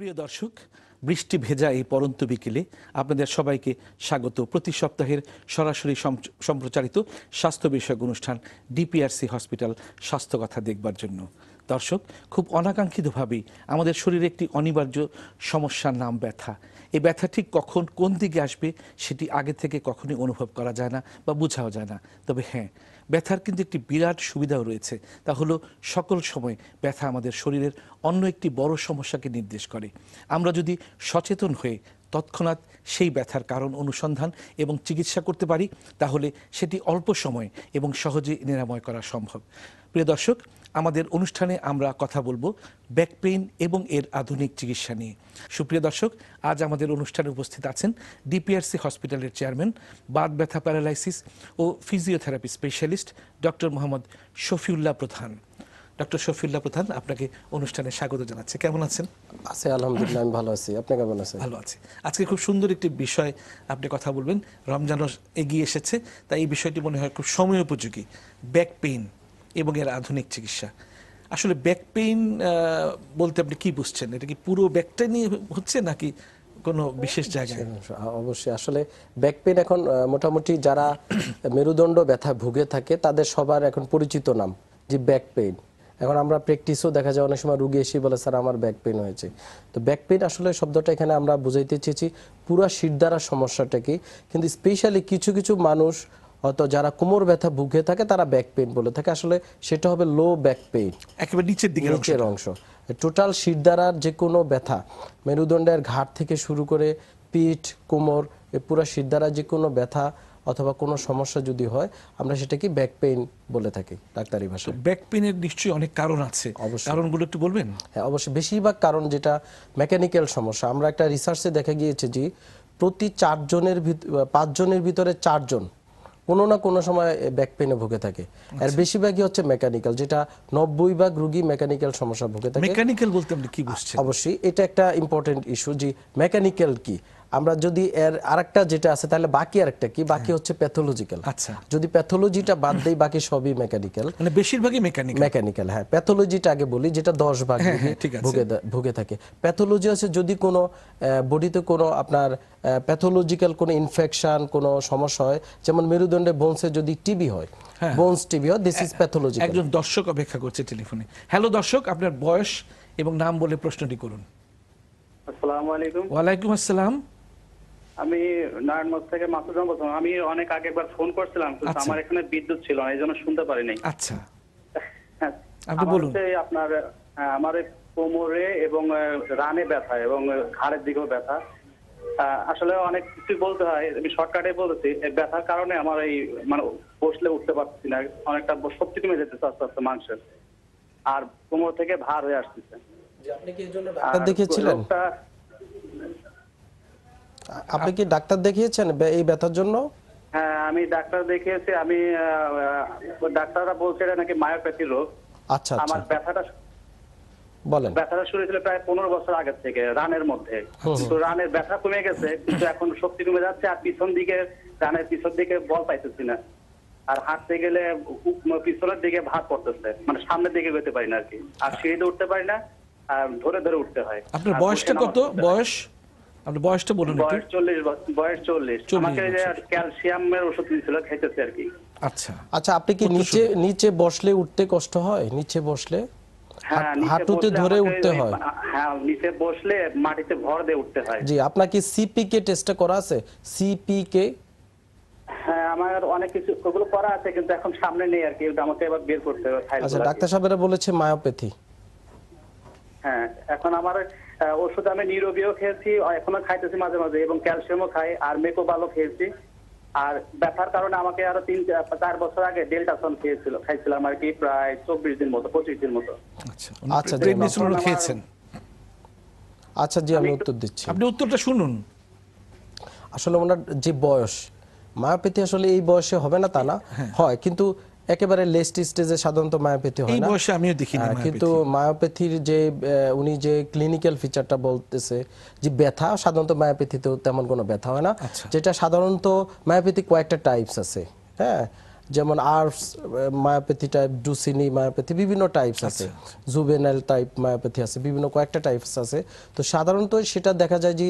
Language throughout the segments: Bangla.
প্রিয় দর্শক বৃষ্টি ভেজা এই পরন্ত বিকেলে আপনাদের সবাইকে স্বাগত প্রতি সপ্তাহের সরাসরি সম্প্রচারিত স্বাস্থ্য বিষয়ক অনুষ্ঠান ডিপিআরসি হসপিটাল স্বাস্থ্য কথা দেখবার জন্য দর্শক খুব অনাকাঙ্ক্ষিতভাবেই আমাদের শরীরে একটি অনিবার্য সমস্যার নাম ব্যথা এই ব্যথা ঠিক কখন কোন দিকে আসবে সেটি আগে থেকে কখনই অনুভব করা যায় না বা বোঝাও যায় না তবে হ্যাঁ ব্যথার কিন্তু একটি বিরাট সুবিধাও রয়েছে তা হলো সকল সময় ব্যথা আমাদের শরীরের অন্য একটি বড় সমস্যাকে নির্দেশ করে আমরা যদি সচেতন হয়ে তৎক্ষণাৎ সেই ব্যথার কারণ অনুসন্ধান এবং চিকিৎসা করতে পারি তাহলে সেটি অল্প সময় এবং সহজে নিরাময় করা সম্ভব প্রিয় দর্শক আমাদের অনুষ্ঠানে আমরা কথা বলবো ব্যাক পেইন এবং এর আধুনিক চিকিৎসা নিয়ে সুপ্রিয় দর্শক আজ আমাদের অনুষ্ঠানে উপস্থিত আছেন ডিপিআরসি হসপিটালের চেয়ারম্যান বাদ ব্যথা প্যারালাইসিস ও physiotherapy specialist doctor Mohammad Shafiullah Pradhan doctor Shafiullah প্রধান আপনাকে অনুষ্ঠানে স্বাগত জানাচ্ছি কেমন আছেন আছে আলহামদুলিল্লাহ আমি ভালো আছি আপনি কেমন আছেন ভালো আছি আজকে খুব সুন্দর একটি বিষয় আপনি কথা বলবেন রমজানও এগিয়ে এসেছে তাই এই বিষয়টি মনে হয় খুব সময় উপযোগী ব্যাক পেইন এবং এর আধুনিক চিকিৎসা আসলে ব্যাক পেইন বলতে আপনি কি বুঝছেন এটা কি পুরো ব্যাকটা নিয়ে হচ্ছে নাকি কোনো বিশেষ জায়গায় অবশ্যই আসলে ব্যাক পেইন এখন মোটামুটি যারা মেরুদণ্ড ব্যথা ভুগে থাকে তাদের সবার এখন পরিচিত নাম যে ব্যাক পেইন এখন আমরা প্র্যাকটিসও দেখা যায় অনেক সময় রুগী এসে বলে স্যার আমার ব্যাক পেন হয়েছে তো ব্যাক পেন আসলে শব্দটা এখানে আমরা বুঝাইতে চেয়েছি পুরো শিরদারা কি কিন্তু স্পেশালি কিছু কিছু মানুষ হয়তো যারা কোমর ব্যথা ভুগে থাকে তারা ব্যাক পেইন বলে থাকে আসলে সেটা হবে লো ব্যাক পেইন একেবারে নিচের দিকে নিচের অংশ টোটাল শির দ্বারার যে কোনো ব্যথা মেরুদণ্ডের ঘাট থেকে শুরু করে পিঠ কোমর পুরো শির দ্বারা যে কোনো ব্যথা অথবা কোনো সমস্যা যদি হয় আমরা সেটাকে ব্যাক পেইন বলে থাকি ডাক্তারি ভাষায় ব্যাক পেইনের নিশ্চয়ই অনেক কারণ আছে কারণগুলো একটু বলবেন হ্যাঁ অবশ্যই বেশিরভাগ কারণ যেটা মেকানিক্যাল সমস্যা আমরা একটা রিসার্চে দেখা গিয়েছে যে প্রতি চারজনের পাঁচজনের ভিতরে চারজন কোনো না কোনো সময় ব্যাক পেনে ভুগে থাকে আর আচ্ছা। বেশিরভাগই হচ্ছে মেকানিক্যাল যেটা নব্বই ভাগ রুগী মেকানিক্যাল সমস্যা ভুগে থাকে মেকানিক্যাল বলতে আপনি কি বুঝছেন অবশ্যই এটা একটা ইম্পর্টেন্ট ইস্যু যে মেকানিক্যাল কি আমরা যদি এর আরেকটা যেটা আছে তাহলে বাকি আরেকটা কি বাকি হ্যাঁ। হচ্ছে প্যাথোলজিক্যাল আচ্ছা যদি প্যাথোলজিটা বাদ দেই বাকি সবই মেকানিক্যাল মানে বেশিরভাগই মেকানিক্যাল মেকানিক্যাল হ্যাঁ প্যাথোলজিটা আগে বলি যেটা 10 ভাগ হ্যাঁ, ভুগে ভুগে থাকে প্যাথোলজি আছে যদি কোনো বডিতে কোনো আপনার প্যাথোলজিক্যাল কোনো ইনফেকশন কোনো সমস্যা হয় যেমন মেরুদণ্ডে বোনসে যদি টিবি হয় বোনস হ্যাঁ। টিবি হয় দিস ইজ প্যাথোলজিক্যাল একজন দর্শক অপেক্ষা করছে টেলিফোনে হ্যালো দর্শক আপনার বয়স এবং নাম বলে প্রশ্নটি করুন আসসালামু আলাইকুম ওয়া আলাইকুম আসসালাম আমি নারায়ণগঞ্জ থেকে মাসুদ বলছিলাম আমি অনেক আগে একবার ফোন করছিলাম কিন্তু আচ্ছা। আমার এখানে বিদ্যুৎ ছিল না এই জন্য শুনতে পারিনি আচ্ছা হ্যাঁ, আপনি বলুন আপনার হ্যাঁ, আমার কোমরে এবং রানে ব্যথা এবং ঘাড়ের দিকেও ব্যথা আসলে অনেক কিছু বলতে হয় আমি শর্টকাটে বলতেছি ব্যথার কারণে আমার এই মানে বসলে উঠতে পারছি না অনেকটা শক্তি কমে যেতেছে আস্তে আস্তে মাংসের আর কোমর থেকে ভার হয়ে আসতেছে আপনি কি এর জন্য দেখিয়েছিলেন আপনি কি ডাক্তার দেখিয়েছেন এই ব্যথার জন্য হ্যাঁ আমি ডাক্তার দেখিয়েছি আমি ডাক্তাররা বলছে এটা নাকি মায়োপ্যাথি রোগ আচ্ছা, আচ্ছা। আমার ব্যথাটা বলেন ব্যথাটা শুরু হয়েছিল প্রায় পনেরো বছর আগের থেকে রানের মধ্যে আচ্ছা। তো রানের ব্যথা কমে গেছে কিন্তু এখন শক্তি কমে যাচ্ছে আর পিছন দিকে রানের পিছন দিকে বল পাইতেছি না আর হাঁটতে গেলে পিছনের দিকে ভাত পড়তেছে মানে সামনের দিকে যেতে পারি না আর কি আর সিঁড়িতে উঠতে পারি না আর ধরে ধরে উঠতে হয় আপনার বয়সটা কত বয়স আপনি বয়সটা বলুন একটু বয়স 40 বয়স 40 আমাকে যে ক্যালসিয়ামের ওষুধ দিয়েছিল খাইতেছে আর কি আচ্ছা আচ্ছা আপনি কি নিচে নিচে বসলে উঠতে কষ্ট হয় নিচে বসলে হ্যাঁ, হাঁটুতে ধরে উঠতে হয় হ্যাঁ নিচে বসলে মাটিতে ভর দিয়ে উঠতে হয় জি আপনার কি সিপিকে টেস্ট করা আছে সিপিকে হ্যাঁ আমার অনেক কিছু ওগুলো করা আছে কিন্তু এখন সামনে নেই আর কি আমাকে এবার বের করতে হবে আচ্ছা ডাক্তার সাহেবরা বলেছে মায়োপ্যাথি হ্যাঁ এখন আমার ওষুধ আমি নিরোগীও খেয়েছি এখনো খাইতেছি মাঝে মাঝে এবং ক্যালসিয়ামও খাই আর মেকো মেকোবালও খেয়েছি আর ব্যথার কারণে আমাকে আরো তিন চার বছর আগে সন খেয়েছিল খাইছিলাম আর কি প্রায় চব্বিশ দিন মতো পঁচিশ দিন মতো আচ্ছা, আচ্ছা খেয়েছেন আচ্ছা জি আমি উত্তর দিচ্ছি আপনি উত্তরটা শুনুন আসলে ওনার যে বয়স মায়াপেথি আসলে এই বয়সে হবে না তা না হ্যাঁ। হয় কিন্তু একেবারে লেস্ট স্টেজে সাধারণত মায়োপ্যাথি হয় না এই বয়সে আমিও দেখিনি কিন্তু মায়োপ্যাথির যে উনি যে ক্লিনিক্যাল ফিচারটা বলতেছে যে ব্যথা সাধারণত মায়োপ্যাথিতেও তেমন কোনো ব্যথা হয় না আচ্ছা। যেটা সাধারণত মায়োপ্যাথি কয়েকটা টাইপস আছে হ্যাঁ যেমন আর্টস মায়োপ্যাথি টাইপ ডুসিনি মায়োপ্যাথি বিভিন্ন টাইপস আছে জুবেনাইল টাইপ মায়োপ্যাথি আছে বিভিন্ন কয়েকটা টাইপস আছে তো সাধারণত সেটা দেখা যায় যে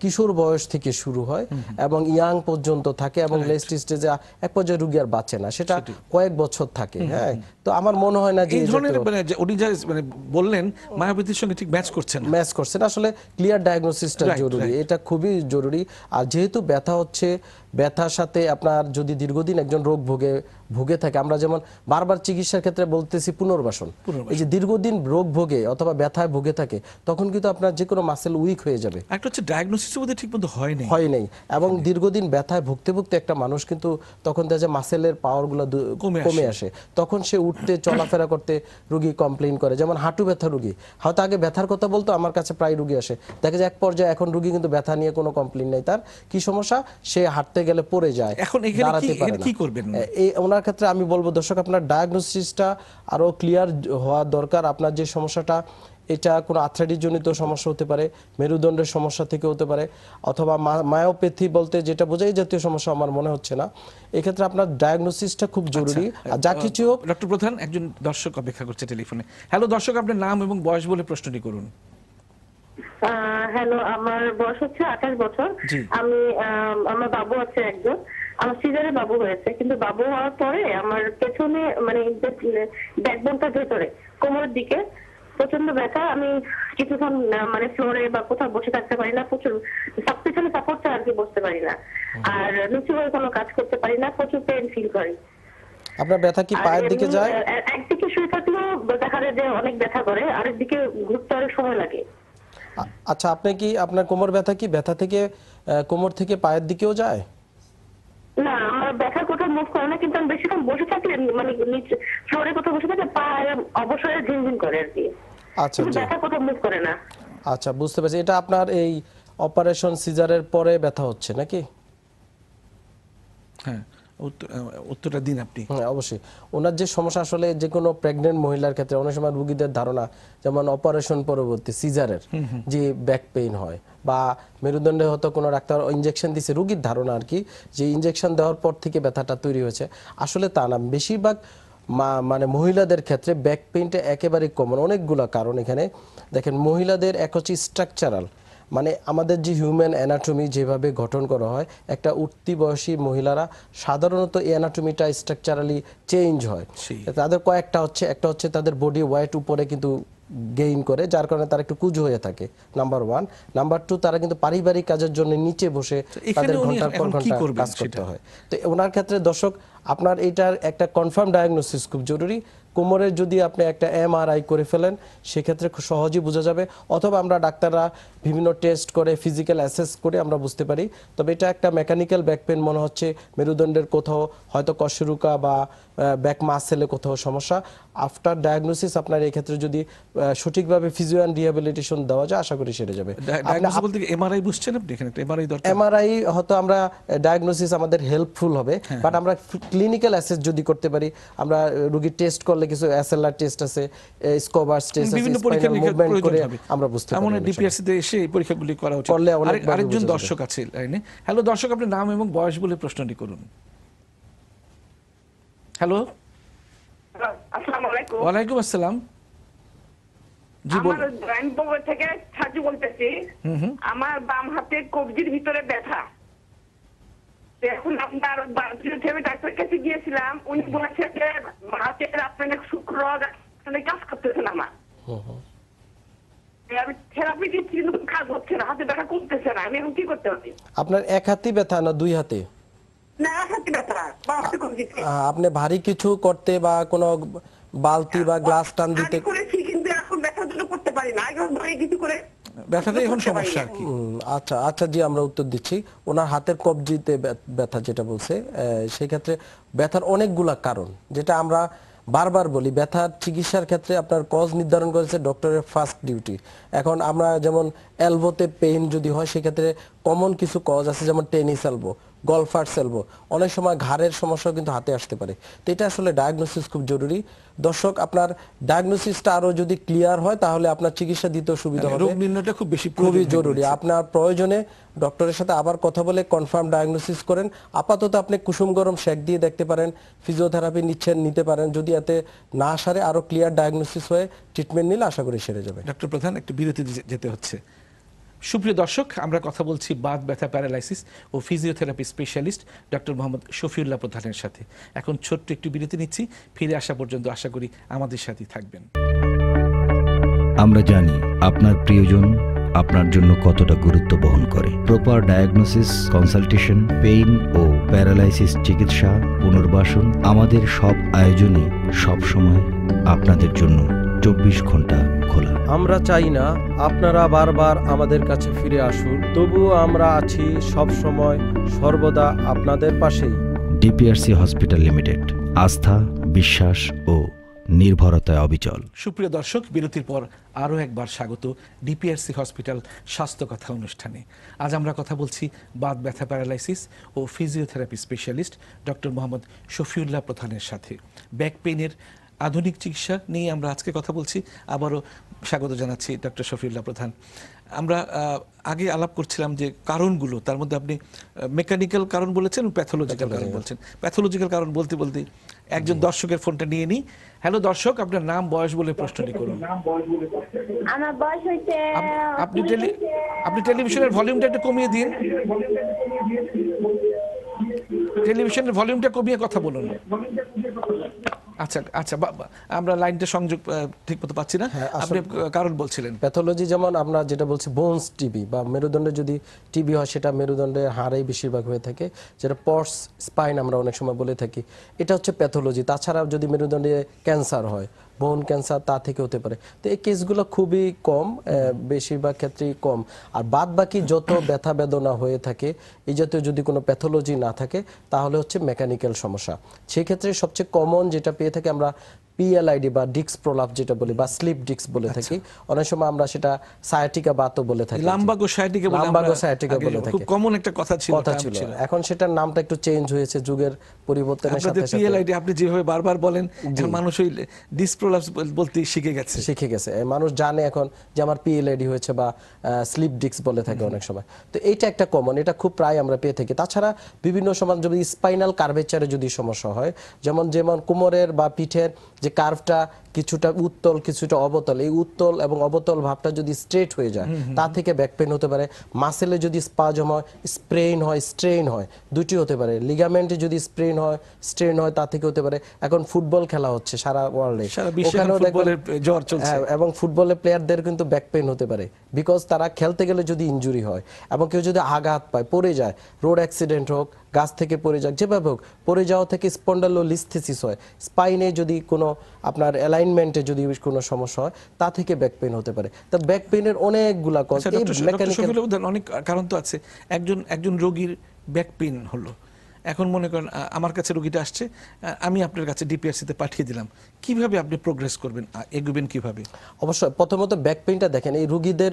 কিশোর বয়স থেকে শুরু হয় এবং ইয়াং পর্যন্ত থাকে এবং লেস্ট স্টেজে এক পর্যায়ে রুগী আর বাঁচে না সেটা কয়েক বছর থাকে হ্যাঁ তো আমার মনে হয় না যে ধরনের মানে উনি যা মানে বললেন মায়োপ্যাথির সঙ্গে ঠিক ম্যাচ করছেন ম্যাচ করছেন আসলে ক্লিয়ার ডায়াগনোসিসটা জরুরি এটা খুবই জরুরি আর যেহেতু ব্যথা হচ্ছে ব্যথার সাথে আপনার যদি দীর্ঘদিন একজন রোগ ভোগে ভুগে থাকে আমরা যেমন বারবার চিকিৎসার ক্ষেত্রে বলতেছি পুনর্বাসন এই যে দীর্ঘদিন রোগ ভোগে অথবা ব্যথায় ভুগে থাকে তখন কিন্তু আপনার যে কোনো মাসেল উইক হয়ে যাবে একটা হচ্ছে ডায়াগনোসিস বোধহয় ঠিকমতো হয় নাই হয় নাই এবং হ্যাঁ। দীর্ঘদিন ব্যথায় ভুগতে ভুগতে একটা মানুষ কিন্তু তখন দেখা যায় মাসেলের পাওয়ারগুলো কমে আসে তখন সে উঠতে চলাফেরা করতে রুগী কমপ্লেন করে যেমন হাঁটু ব্যথা রুগী হয়তো আগে ব্যথার কথা বলতো আমার কাছে প্রায় রুগী আসে দেখা যায় এক পর্যায়ে এখন রুগী কিন্তু ব্যথা নিয়ে কোনো কমপ্লেন নাই তার কি সমস্যা সে হাঁটতে গেলে পড়ে যায় এখন দাঁড়াতে পারে কি করবেন এই আপনার ক্ষেত্রে আমি বলবো দর্শক আপনার ডায়াগনোসিসটা আরও ক্লিয়ার হওয়া দরকার আপনার যে সমস্যাটা এটা কোনো আথ্রাইটিস জনিত সমস্যা হতে পারে মেরুদণ্ডের সমস্যা থেকে হতে পারে অথবা মায়োপ্যাথি বলতে যেটা বোঝাই জাতীয় সমস্যা আমার মনে হচ্ছে না এক্ষেত্রে আপনার ডায়াগনোসিসটা খুব আচ্ছা, জরুরি যা কিছু হোক ডক্টর প্রধান একজন দর্শক অপেক্ষা করছে টেলিফোনে হ্যালো দর্শক আপনার নাম এবং বয়স বলে প্রশ্নটি করুন হ্যালো আমার বয়স হচ্ছে আঠাশ বছর আমি আমার বাবু আছে একজন আমার সিজারে বাবু হয়েছে কিন্তু বাবু হওয়ার পরে আমার পেছনে মানে ব্যাকবোনটার ভেতরে কোমরের দিকে প্রচন্ড ব্যথা আমি কিছুক্ষণ মানে ফ্লোরে বা কোথাও বসে থাকতে পারি না প্রচুর পিছনে সাপোর্ট ছাড়া আর কি বসতে পারি না আর নিচু হয়ে কোনো কাজ করতে পারি না প্রচুর পেন ফিল করি আপনার ব্যথা কি পায়ের দিকে যায় একদিকে শুয়ে থাকলেও দেখা যায় যে অনেক ব্যথা করে আরেক দিকে ঘুরতে আরো সময় লাগে আচ্ছা আপনি কি আপনার কোমর ব্যথা কি ব্যথা থেকে কোমর থেকে পায়ের দিকেও যায় না আমার ব্যথা কোথাও মুভ করে না কিন্তু আমি বেশিক্ষণ বসে থাকলে মানে নিচে ফ্লোরে কোথাও বসে থাকলে পা অবসরে ঝিনঝিন করে আর কি আচ্ছা ব্যথা কোথাও মুভ করে না আচ্ছা বুঝতে পারছি এটা আপনার এই অপারেশন সিজারের পরে ব্যথা হচ্ছে নাকি হ্যাঁ উত্তরটা দিন আপনি হ্যাঁ, অবশ্যই ওনার যে সমস্যা আসলে যে কোনো প্রেগনেন্ট মহিলার ক্ষেত্রে অনেক সময় রুগীদের ধারণা যেমন অপারেশন পরবর্তী সিজারের যে ব্যাক পেইন হয় বা মেরুদণ্ডে হয়তো কোনো ডাক্তার ইঞ্জেকশন দিছে রুগীর ধারণা আর কি যে ইঞ্জেকশন দেওয়ার পর থেকে ব্যথাটা তৈরি হয়েছে আসলে তা না বেশিরভাগ মা মানে মহিলাদের ক্ষেত্রে ব্যাক পেইনটা একেবারেই কমন অনেকগুলো কারণ এখানে দেখেন মহিলাদের এক হচ্ছে স্ট্রাকচারাল মানে আমাদের যে হিউম্যান অ্যানাটমি যেভাবে গঠন করা হয় একটা উঠতি বয়সী মহিলারা সাধারণত এই অ্যানাটমিটা স্ট্রাকচারালি চেঞ্জ হয় তাদের কয়েকটা হচ্ছে একটা হচ্ছে তাদের বডি ওয়েট উপরে কিন্তু গেইন করে যার কারণে তারা একটু কুজো হয়ে থাকে নাম্বার ওয়ান নাম্বার টু তারা কিন্তু পারিবারিক কাজের জন্য নিচে বসে তাদের ঘন্টার পর ঘন্টা কাজ করতে হয় তো ওনার ক্ষেত্রে দর্শক আপনার এটার একটা কনফার্ম ডায়াগনোসিস খুব জরুরি কোমরের যদি আপনি একটা এমআরআই করে ফেলেন সেক্ষেত্রে খুব সহজেই বোঝা যাবে অথবা আমরা ডাক্তাররা বিভিন্ন টেস্ট করে ফিজিক্যাল অ্যাসেস করে আমরা বুঝতে পারি তবে এটা একটা মেকানিক্যাল ব্যাক পেন মনে হচ্ছে মেরুদণ্ডের কোথাও হয়তো কশরুকা বা ব্যাক মাসেলে কোথাও সমস্যা আফটার ডায়াগনোসিস আপনার এই ক্ষেত্রে যদি সঠিকভাবে ফিজিও অ্যান্ড রিহ্যাবিলিটেশন দেওয়া যায় আশা করি সেরে যাবে বলতে এমআরআই বুঝছেন আপনি এখানে এমআরআই দরকার এমআরআই হয়তো আমরা ডায়াগনোসিস আমাদের হেল্পফুল হবে বাট হ্যাঁ। আমরা ক্লিনিক্যাল অ্যাসেস যদি করতে পারি আমরা রোগীর টেস্ট করলে কিছু এসএলআর টেস্ট আছে স্কোবার্স টেস্ট আছে বিভিন্ন পরীক্ষা মুভমেন্ট করে আমরা বুঝতে পারি এমন ডিপিআরসি তে এসে এই পরীক্ষাগুলি করা উচিত আরেকজন দর্শক আছে লাইনে হ্যালো দর্শক আপনার নাম এবং বয়স বলে প্রশ্নটি করুন হ্যালো ওয়ালাইকুম আসসালাম জি থেকে সাজু বলতেছি আমার বাম হাতে কবজির ভিতরে ব্যথা করতেছেন আমার থেরাপি কাজ না হাতে না আমি এখন কি করতে পারি আপনার এক হাতে ব্যথা না দুই হাতে আপনি ভারী কিছু করতে বা কোন বালতি বা গ্লাস টান দিতে আচ্ছা, আচ্ছা উত্তর দিচ্ছি ওনার হাতের কবজিতে ব্যথা যেটা বলছে ব্যথার অনেকগুলা কারণ যেটা আমরা বারবার বলি চিকিৎসার ক্ষেত্রে আপনার কজ নির্ধারণ করেছে ডক্টরের ফার্স্ট ডিউটি এখন আমরা যেমন এলবোতে পেইন যদি হয় সেক্ষেত্রে কমন কিছু কজ আছে যেমন টেনিস এলবো গলফার সেলবো অনেক সময় ঘাড়ের সমস্যা কিন্তু হাতে আসতে পারে তো এটা আসলে ডায়াগনোসিস খুব জরুরি দর্শক আপনার ডায়াগনোসিসটা আরো যদি ক্লিয়ার হয় তাহলে আপনার চিকিৎসা দিতে সুবিধা হ্যাঁ, হবে রোগ নির্ণয়টা খুব বেশি খুবই জরুরি আপনার প্রয়োজনে ডক্টরের সাথে আবার কথা বলে কনফার্ম ডায়াগনোসিস করেন আপাতত আপনি কুসুম গরম শেক দিয়ে দেখতে পারেন ফিজিওথেরাপি নিচ্ছেন নিতে পারেন যদি এতে না সারে আরো ক্লিয়ার ডায়াগনোসিস হয়ে ট্রিটমেন্ট নিলে আশা করি সেরে যাবে ডক্টর প্রধান একটু বিরতি যেতে হচ্ছে সুপ্রিয় দর্শক আমরা কথা বলছি বাত ব্যথা প্যারালাইসিস ও physiotherapy specialist doctor Mohammad Shafiullah প্রধানের সাথে এখন ছোট্ট একটু বিরতি নিচ্ছি ফিরে আসা পর্যন্ত আশা করি আমাদের সাথেই থাকবেন আমরা জানি আপনার প্রিয়জন আপনার জন্য কতটা গুরুত্ব বহন করে প্রপার ডায়াগনোসিস কনসালটেশন পেইন ও প্যারালাইসিস চিকিৎসা পুনর্বাসন আমাদের সব আয়োজনে সবসময় আপনাদের জন্য চব্বিশ ঘন্টা খোলা আমরা চাই না আপনারা বারবার আমাদের কাছে ফিরে আসুন তবুও আমরা আছি সব সময় সর্বদা আপনাদের পাশেই ডিপিআরসি হসপিটাল লিমিটেড আস্থা বিশ্বাস ও নির্ভরতায় অবিচল সুপ্রিয় দর্শক বিরতির পর আরও একবার স্বাগত ডিপিআরসি হসপিটাল স্বাস্থ্য কথা অনুষ্ঠানে আজ আমরা কথা বলছি বাত ব্যথা প্যারালাইসিস ও physiotherapy specialist doctor Mohammad Shafiullah প্রধানের সাথে ব্যাক পেনের আধুনিক চিকিৎসা নিয়ে আমরা আজকে কথা বলছি আবারও স্বাগত জানাচ্ছি ডক্টর শফিউল্লাহ প্রধান আমরা আগে আলাপ করছিলাম যে কারণগুলো তার মধ্যে আপনি মেকানিক্যাল কারণ বলেছেন প্যাথোলজিক্যাল কারণ বলছেন প্যাথোলজিক্যাল কারণ বলতে বলতে একজন দর্শকের ফোনটা নিয়ে নিই হ্যালো দর্শক আপনার নাম বয়স বলে প্রশ্নটি করুন আমার বয়স আপনি টেলি আপনি টেলিভিশনের ভলিউমটা একটু কমিয়ে দিন টেলিভিশনের ভলিউমটা কমিয়ে কথা বলুন আচ্ছা আচ্ছা আমরা লাইনটা সংযোগ ঠিকমতো পাচ্ছি না হ্যাঁ, আপনি কারণ বলছিলেন প্যাথোলজি যেমন আমরা যেটা বলছি বোনস টিবি বা মেরুদণ্ডে যদি টিবি হয় সেটা মেরুদণ্ডের হাড়েই বেশিরভাগ হয়ে থাকে যেটা পর্স স্পাইন আমরা অনেক সময় বলে থাকি এটা হচ্ছে প্যাথোলজি তাছাড়া যদি মেরুদণ্ডে ক্যান্সার হয় বোন ক্যান্সার তা থেকে হতে পারে তো এই কেসগুলো খুবই কম বেশিরভাগ ক্ষেত্রেই কম আর বাদ বাকি যত ব্যথা বেদনা হয়ে থাকে এই জাতীয় যদি কোনো প্যাথোলজি না থাকে তাহলে হচ্ছে মেকানিক্যাল সমস্যা সেক্ষেত্রে সবচেয়ে কমন যেটা পেয়ে থাকে আমরা পিএলআইডি বা ডিক্স প্রলাপ যেটা বলি বা স্লিপ ডিক্স বলে আচ্ছা। থাকি অনেক সময় আমরা সেটা সায়াটিকা বাতো বলে থাকি লাম্বাগো সায়াটিকা বলে লাম্বাগো সায়াটিকা বলে থাকি খুব কমন একটা কথা ছিল কথা ছিল এখন সেটার নামটা একটু চেঞ্জ হয়েছে যুগের পরিবর্তনের সাথে সাথে পিএলআইডি আপনি যেভাবে বারবার বলেন যে মানুষ হইলে ডিক্স প্রলাপ বলতে শিখে গেছে শিখে গেছে মানুষ জানে এখন যে আমার পিএলআইডি হয়েছে বা স্লিপ ডিক্স বলে থাকে অনেক সময় তো এইটা একটা কমন এটা খুব প্রায় আমরা পেয়ে থাকি তাছাড়া বিভিন্ন সময় যদি স্পাইনাল কার্ভেচারে যদি সমস্যা হয় যেমন যেমন কোমরের বা পিঠের যে কার্ভটা কিছুটা উত্তল কিছুটা অবতল এই উত্তল এবং অবতল ভাবটা যদি স্ট্রেট হয়ে যায় তা থেকে ব্যাক পেন হতে পারে মাসেলে যদি স্পাজম হয় স্প্রেন হয় স্ট্রেন হয় দুটি হতে পারে লিগামেন্টে যদি স্প্রেন হয় স্ট্রেন হয় তা থেকে হতে পারে এখন ফুটবল খেলা হচ্ছে সারা ওয়ার্ল্ডে ওখানেও জ্বর হ্যাঁ, চলছে এবং ফুটবলে প্লেয়ারদের কিন্তু ব্যাক পেন হতে পারে বিকজ তারা খেলতে গেলে যদি ইনজুরি হয় এবং কেউ যদি আঘাত পায় পড়ে যায় রোড অ্যাক্সিডেন্ট হোক গাছ থেকে পড়ে যাক যেভাবে হোক পড়ে যাওয়া থেকে লিস্থেসিস হয় স্পাইনে যদি কোনো আপনার অ্যালাইনমেন্টে যদি কোনো সমস্যা হয় তা থেকে ব্যাক পেন হতে পারে তা ব্যাক পেনের অনেকগুলা আচ্ছা, কজ অনেক কারণ তো আছে একজন একজন রোগীর ব্যাক পেন হলো এখন মনে করেন আমার কাছে রোগীটা আসছে আমি আপনার কাছে ডিপিআরসিতে পাঠিয়ে দিলাম কিভাবে আপনি প্রোগ্রেস করবেন এগোবেন কিভাবে অবশ্যই প্রথমত ব্যাক পেইনটা দেখেন এই রোগীদের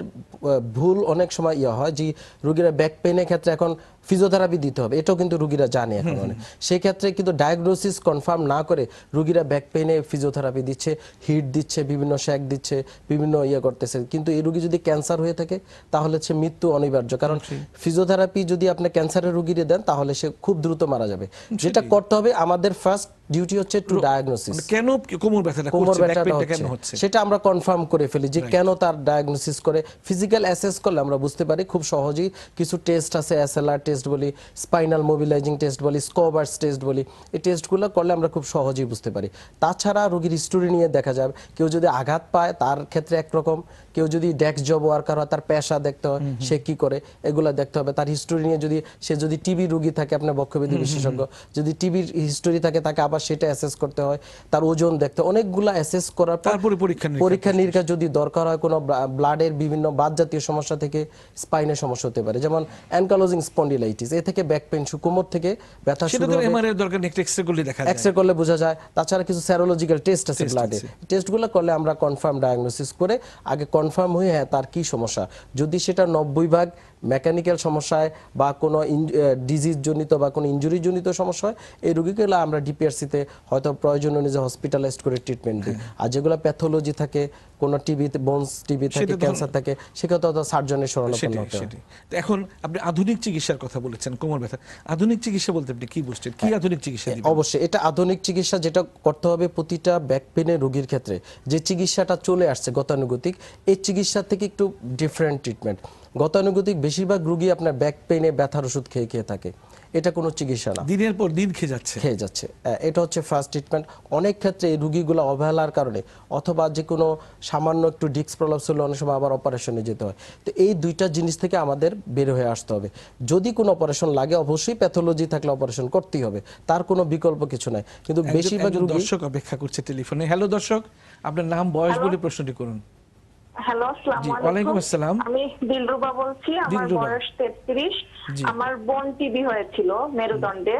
ভুল অনেক সময় ইয়ে হয় যে রোগীরা ব্যাক পেইনের ক্ষেত্রে এখন ফিজিওথেরাপি দিতে হবে এটাও কিন্তু রুগীরা জানে এখন সেক্ষেত্রে কিন্তু ডায়াগনোসিস কনফার্ম না করে রুগীরা ব্যাক পেইনে ফিজিওথেরাপি দিচ্ছে হিট দিচ্ছে বিভিন্ন শ্যাক দিচ্ছে বিভিন্ন ইয়ে করতেছে কিন্তু এই রুগী যদি ক্যান্সার হয়ে থাকে তাহলে সে মৃত্যু অনিবার্য কারণ ফিজিওথেরাপি যদি আপনি ক্যান্সারের রুগীরে দেন তাহলে সে খুব দ্রুত মারা যাবে যেটা করতে হবে আমাদের ফার্স্ট ডিউটি হচ্ছে টু ডায়াগনোসিস মানে কেন কোমর ব্যথাটা কোমর ব্যথাটা কেন হচ্ছে সেটা আমরা কনফার্ম করে ফেলি যে কেন তার ডায়াগনোসিস করে ফিজিক্যাল অ্যাসেস করলে আমরা বুঝতে পারি খুব সহজেই কিছু টেস্ট আছে এসএলআর টেস্ট বলি স্পাইনাল মোবিলাইজিং টেস্ট বলি স্কোবার্স টেস্ট বলি এই টেস্টগুলো করলে আমরা খুব সহজেই বুঝতে পারি তাছাড়া রোগীর হিস্টোরি নিয়ে দেখা যাবে কেউ যদি আঘাত পায় তার ক্ষেত্রে একরকম কেউ যদি ডেস্ক জব ওয়ার্কার হয় তার পেশা দেখতে হয় সে কি করে এগুলো দেখতে হবে তার হিস্টোরি নিয়ে যদি সে যদি টিবি রোগী থাকে আপনার বক্ষবেদী বিশেষজ্ঞ যদি টিবির হিস্টোরি থাকে তাকে আবার সেটা অ্যাসেস করতে হয় তার ওজন দেখতে অনেকগুলো অ্যাসেস করার তারপরে পরীক্ষা পরীক্ষা নিরীক্ষা যদি দরকার হয় কোনো ব্লাডের বিভিন্ন বাদ জাতীয় সমস্যা থেকে স্পাইনের সমস্যা হতে পারে যেমন অ্যানকালোজিং স্পন্ডিলাইটিস এ থেকে ব্যাক পেন সুকোমর থেকে ব্যথা শুরু হবে এমআরআই দরকার নেক্সট এক্সরে করলে দেখা যায় এক্সরে করলে বোঝা যায় তাছাড়া কিছু সেরোলজিক্যাল টেস্ট আছে ব্লাডে টেস্টগুলো করলে আমরা কনফার্ম ডায়াগনোসিস করে আগে কনফার্ম হয়ে হ্যাঁ তার কি সমস্যা যদি সেটা নব্বই ভাগ মেকানিক্যাল সমস্যায় বা কোনো ডিজিজজনিত বা কোনো ইঞ্জুরিজনিত সমস্যা হয় এই রুগীগুলো আমরা ডিপিআরসিতে হয়তো প্রয়োজন অনুযায়ী হসপিটালাইজড করে ট্রিটমেন্ট দিই হ্যাঁ। আর যেগুলো প্যাথোলজি থাকে কোনো টিবিতে বোনস টিবি থাকে ক্যান্সার থাকে সেক্ষেত্রে তো সার্জনের শরণাপন্ন হতে হয় এখন আপনি আধুনিক চিকিৎসার কথা বলেছেন কোমর ব্যথা আধুনিক চিকিৎসা বলতে আপনি কি বুঝছেন কি হ্যাঁ। আধুনিক চিকিৎসা অবশ্যই এটা আধুনিক চিকিৎসা যেটা করতে হবে প্রতিটা ব্যাক পেনের রোগীর ক্ষেত্রে যে চিকিৎসাটা চলে আসছে গতানুগতিক এই চিকিৎসা থেকে একটু ডিফারেন্ট ট্রিটমেন্ট গতানুগতিক বেশিরভাগ রুগী আপনার ব্যাক পেইনে ব্যথার ওষুধ খেয়ে খেয়ে থাকে এটা কোনো চিকিৎসা না দিনের পর দিন খেয়ে যাচ্ছে খেয়ে যাচ্ছে এটা হচ্ছে ফার্স্ট ট্রিটমেন্ট অনেক ক্ষেত্রে এই রুগীগুলো অবহেলার কারণে অথবা যে কোনো সামান্য একটু ডিস্ক প্রলাপস হলে অনেক সময় আবার অপারেশনে যেতে হয় তো এই দুইটা জিনিস থেকে আমাদের বের হয়ে আসতে হবে যদি কোনো অপারেশন লাগে অবশ্যই প্যাথোলজি থাকলে অপারেশন করতেই হবে তার কোনো বিকল্প কিছু নাই কিন্তু বেশিরভাগ দর্শক অপেক্ষা করছে টেলিফোনে হ্যালো দর্শক আপনার নাম বয়স বলে প্রশ্নটি করুন হ্যালো আসসালামু আলাইকুম আসসালাম আমি দিলরুবা বলছি আমার বয়স 33 আমার বোন টিবি হয়েছিল মেরুদণ্ডে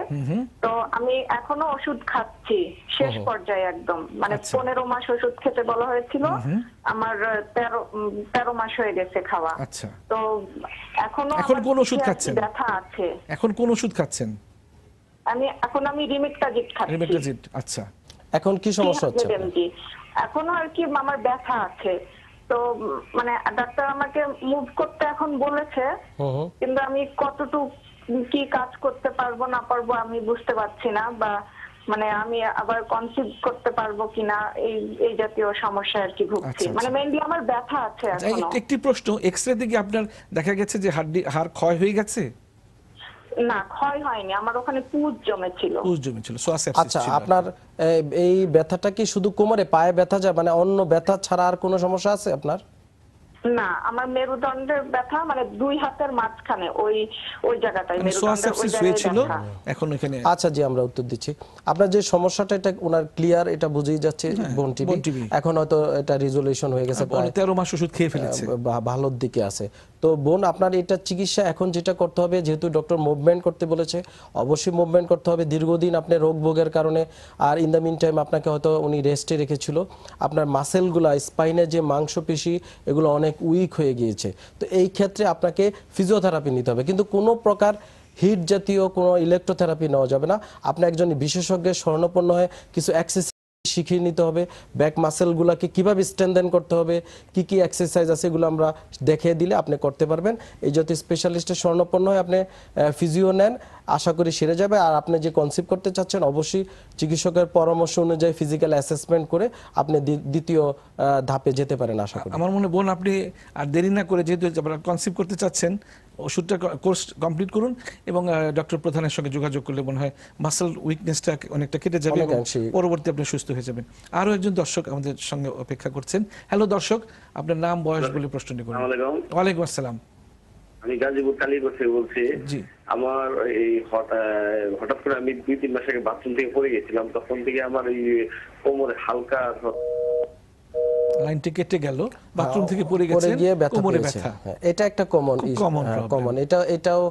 তো আমি এখনো ওষুধ খাচ্ছি শেষ পর্যায়ে একদম মানে 15 আচ্ছা। মাস ওষুধ খেতে বলা হয়েছিল আমার 13 13 মাস হয়ে গেছে খাওয়া আচ্ছা তো এখনো এখন কোন ওষুধ খাচ্ছেন ব্যথা আছে এখন কোন ওষুধ খাচ্ছেন আমি এখন আমি রিমিক্টাজিট খাচ্ছি রিমিক্টাজিট আচ্ছা এখন কি সমস্যা হচ্ছে হ্যাঁ, এখন আর কি আমার ব্যথা আছে তো মানে ডাক্তার আমাকে মুভ করতে এখন বলেছে কিন্তু আমি কতটুকু কি কাজ করতে পারবো না পারবো আমি বুঝতে পারছি না বা মানে আমি আবার কনসিভ করতে পারবো কিনা এই এই জাতীয় সমস্যা আর কি ভুগছি আচ্ছা, আচ্ছা। মানে মেইনলি আমার ব্যথা আছে আচ্ছা, এখনো একটি প্রশ্ন এক্সরে দিকে আপনার দেখা গেছে যে হাড় ক্ষয় হয়ে গেছে আচ্ছা আপনার এই ব্যথাটা কি শুধু কোমরে পায়ে ব্যথা যায় মানে অন্য ব্যথা ছাড়া আর সমস্যা আছে আপনার মানে মানে আচ্ছা, জি আমরা উত্তর দিচ্ছি আপনার যে সমস্যাটা এটা ওনার ক্লিয়ার এটা বুঝেই যাচ্ছে হ্যাঁ, এখন হয়তো এটা রিজলিউশন হয়ে গেছে খেয়ে ফেলেছে ভালোর দিকে আছে তো বোন আপনার এটা চিকিৎসা এখন যেটা করতে হবে যেহেতু ডক্টর মুভমেন্ট করতে বলেছে অবশ্যই মুভমেন্ট করতে হবে দীর্ঘদিন আপনি রোগ ভোগের কারণে আর ইন দ্য মিন টাইম আপনাকে হয়তো উনি রেস্টে রেখেছিল আপনার মাসেলগুলো স্পাইনের যে মাংসপেশি এগুলো অনেক উইক হয়ে গিয়েছে তো এই ক্ষেত্রে আপনাকে ফিজিওথেরাপি নিতে হবে কিন্তু কোনো প্রকার হিট জাতীয় কোনো ইলেকট্রোথেরাপি নেওয়া যাবে না আপনি একজন বিশেষজ্ঞের স্বর্ণপন্ন হয়ে কিছু অ্যাক্সেস শিখিয়ে নিতে হবে ব্যাক মাসেলগুলোকে কীভাবে স্ট্রেনদেন করতে হবে কি কি এক্সারসাইজ আছে এগুলো আমরা দেখিয়ে দিলে আপনি করতে পারবেন এই যত স্পেশালিস্টের স্বর্ণপন্ন হয় আপনি ফিজিও নেন আশা করি সেরে যাবে আর আপনি যে কনসিভ করতে চাচ্ছেন অবশ্যই চিকিৎসকের পরামর্শ অনুযায়ী ফিজিক্যাল অ্যাসেসমেন্ট করে আপনি দ্বিতীয় ধাপে যেতে পারেন আশা করি আমার মনে বোন আপনি আর দেরি না করে যেহেতু কনসিভ করতে চাচ্ছেন ওষুধটা কোর্স কমপ্লিট করুন এবং ডক্টর প্রধানের সঙ্গে যোগাযোগ করলে মনে হয় মাসেল উইকনেসটা অনেকটা কেটে যাবে পরবর্তী আপনি সুস্থ হয়ে যাবেন আরও একজন দর্শক আমাদের সঙ্গে অপেক্ষা করছেন হ্যালো দর্শক আপনার নাম বয়স বলে প্রশ্নটি করুন ওয়ালাইকুম আসসালাম আমি গাজীপুর থেকে বলছি আমার এই হঠাৎ করে আমি দুই তিন মাস আগে বাথরুম থেকে পড়ে গেছিলাম তখন থেকে আমার এই কোমরে হালকা লাইনটি কেটে গেল বাথরুম হ্যাঁ, থেকে পড়ে গেছে কোমরে ব্যথা হ্যাঁ, এটা একটা কমন কমন এটা এটাও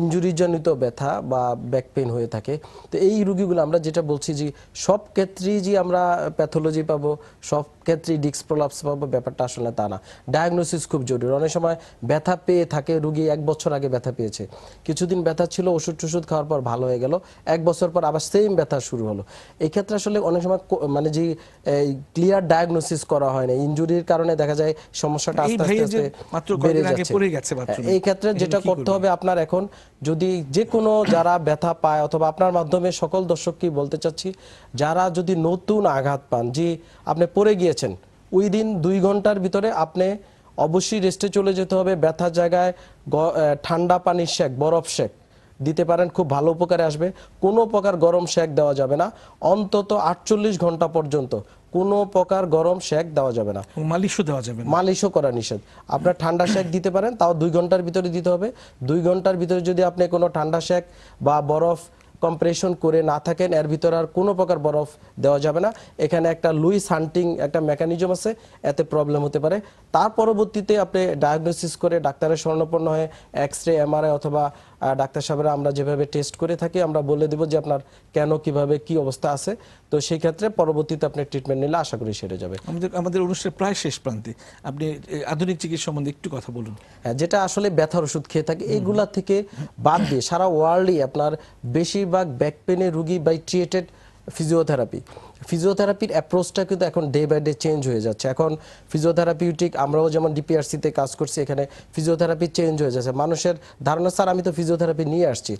ইঞ্জুরিজনিত ব্যথা বা ব্যাক পেন হয়ে থাকে তো এই রুগীগুলো আমরা যেটা বলছি যে সব ক্ষেত্রেই যে আমরা প্যাথোলজি পাবো সব ক্ষেত্রেই ডিস্ক প্রলাপস পাবো ব্যাপারটা আসলে তা না ডায়াগনোসিস খুব জরুরি অনেক সময় ব্যথা পেয়ে থাকে রুগী এক বছর আগে ব্যথা পেয়েছে কিছুদিন ব্যথা ছিল ওষুধ টুষুধ খাওয়ার পর ভালো হয়ে গেল এক বছর পর আবার সেম ব্যথা শুরু হলো এক্ষেত্রে আসলে অনেক সময় মানে যে ক্লিয়ার ডায়াগনোসিস করা হয় না ইঞ্জুরির কারণে দেখা যায় সমস্যাটা আস্তে আস্তে বেড়ে যাচ্ছে এই ক্ষেত্রে যেটা করতে হবে আপনার এখন যদি যে কোনো যারা ব্যথা পায় অথবা আপনার মাধ্যমে সকল দর্শককে বলতে চাচ্ছি যারা যদি নতুন আঘাত পান যে আপনি পড়ে গিয়েছেন উইদিন দুই ঘন্টার ভিতরে আপনি অবশ্যই রেস্টে চলে যেতে হবে ব্যথা জায়গায় ঠান্ডা পানির শেক বরফ শেক দিতে পারেন খুব ভালো উপকারে আসবে কোনো প্রকার গরম শেক দেওয়া যাবে না অন্তত আটচল্লিশ ঘন্টা পর্যন্ত কোনো প্রকার গরম শেক দেওয়া যাবে না মালিশও দেওয়া যাবে না মালিশও করা নিষেধ আপনার ঠান্ডা শেক দিতে পারেন তাও দুই ঘন্টার ভিতরে দিতে হবে দুই ঘন্টার ভিতরে যদি আপনি কোনো ঠান্ডা শেক বা বরফ কম্প্রেশন করে না থাকেন এর ভিতর আর কোনো প্রকার বরফ দেওয়া যাবে না এখানে একটা লুইস হান্টিং একটা মেকানিজম আছে এতে প্রবলেম হতে পারে তার পরবর্তীতে আপনি ডায়াগনোসিস করে ডাক্তারের স্বর্ণপন্ন হয়ে এক্স রে এমআরআই অথবা ডাক্তার সাহেবরা আমরা যেভাবে টেস্ট করে থাকি আমরা বলে দেব যে আপনার কেন কিভাবে কি অবস্থা আছে তো সেই ক্ষেত্রে পরবর্তীতে আপনি ট্রিটমেন্ট নিলে আশা করি সেরে যাবে আমাদের আমাদের অনুষ্ঠানের প্রায় শেষ প্রান্তে আপনি আধুনিক চিকিৎসা সম্বন্ধে একটু কথা বলুন হ্যাঁ যেটা আসলে ব্যথার ওষুধ খেয়ে থাকে এইগুলা থেকে বাদ দিয়ে সারা ওয়ার্ল্ডই আপনার বেশিরভাগ ব্যাক পেনে রুগী বাই ট্রিয়েটেড ফিজিওথেরাপি ফিজিওথেরাপির অ্যাপ্রোচটা কিন্তু এখন ডে বাই ডে চেঞ্জ হয়ে যাচ্ছে এখন ফিজিওথেরাপিউটিক আমরাও যেমন ডিপিআরসিতে কাজ করছি এখানে ফিজিওথেরাপি চেঞ্জ হয়ে যাচ্ছে মানুষের ধারণা স্যার আমি তো ফিজিওথেরাপি নিয়ে আসছি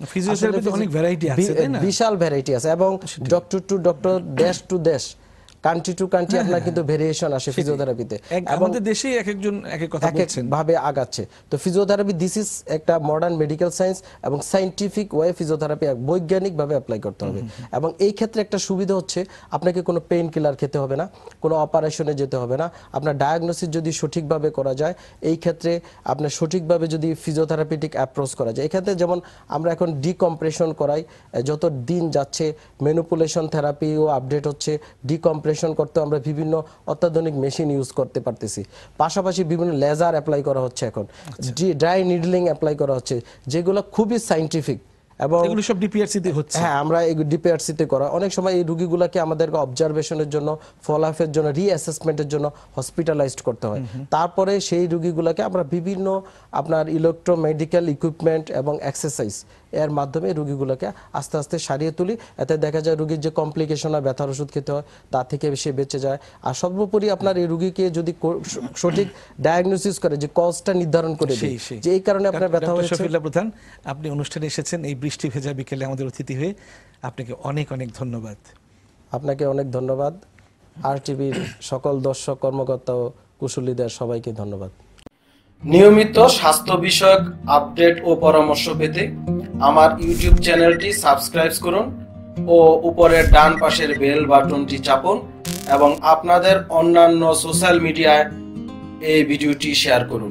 বিশাল ভ্যারাইটি আছে এবং ডক্টর টু ডক্টর দেশ to dash country to country আপনার হ্যাঁ, কিন্তু ভেরিয়েশন হ্যাঁ। আসে ফিজিওথেরাপিতে আমাদের দেশেই এক একজন এক এক কথা বলছেন ভাবে আগাচ্ছে তো ফিজিওথেরাপি দিস ইজ একটা মডার্ন মেডিকেল সায়েন্স এবং সায়েন্টিফিক ওয়ে ফিজিওথেরাপি বৈজ্ঞানিক ভাবে অ্যাপ্লাই করতে হবে এবং এই ক্ষেত্রে একটা সুবিধা হচ্ছে আপনাকে কোনো পেইন কিলার খেতে হবে না কোনো অপারেশনে যেতে হবে না আপনার ডায়াগনোসিস যদি সঠিকভাবে করা যায় এই ক্ষেত্রে আপনার সঠিকভাবে যদি ফিজিওথেরাপিটিক অ্যাপ্রোচ করা যায় এক্ষেত্রে যেমন আমরা এখন ডিকম্প্রেশন করাই যত দিন যাচ্ছে মেনুপুলেশন থেরাপিও আপডেট হচ্ছে ডিকম্প্রেশন অপারেশন করতে আমরা বিভিন্ন অত্যাধুনিক মেশিন ইউজ করতে পারতেছি পাশাপাশি বিভিন্ন লেজার অ্যাপ্লাই করা হচ্ছে এখন ড্রাই নিডলিং অ্যাপ্লাই করা হচ্ছে যেগুলো খুবই সাইন্টিফিক এবং এগুলো সব ডিপিআরসিতে হচ্ছে হ্যাঁ আমরা এই ডিপিআরসিতে করা অনেক সময় এই রোগীগুলোকে আমাদেরকে অবজারভেশনের জন্য ফলাফের জন্য রিঅ্যাসেসমেন্টের জন্য হসপিটালাইজড করতে হয় তারপরে সেই রোগীগুলোকে আমরা বিভিন্ন আপনার ইলেকট্রোমেডিক্যাল ইকুইপমেন্ট এবং এক্সারসাইজ এর মাধ্যমে রুগীগুলোকে আস্তে আস্তে সারিয়ে তুলি এতে দেখা যায় রুগীর যে কমপ্লিকেশন আর ব্যথার ওষুধ খেতে হয় তা থেকে সে বেঁচে যায় আর সর্বোপরি আপনার এই রুগীকে যদি সঠিক ডায়াগনোসিস করে যে কজটা নির্ধারণ করে যে এই কারণে আপনার ব্যথা হয়েছে প্রধান আপনি অনুষ্ঠানে এসেছেন এই বৃষ্টি ভেজা বিকেলে আমাদের অতিথি হয়ে আপনাকে অনেক অনেক ধন্যবাদ আপনাকে অনেক ধন্যবাদ আর টিভির সকল দর্শক কর্মকর্তা ও কুশলীদের সবাইকে ধন্যবাদ নিয়মিত স্বাস্থ্য বিষয়ক আপডেট ও পরামর্শ পেতে আমার ইউটিউব চ্যানেলটি সাবস্ক্রাইব করুন ও উপরের ডান পাশের বেল বাটনটি চাপুন এবং আপনাদের অন্যান্য সোশ্যাল মিডিয়ায় এই ভিডিওটি শেয়ার করুন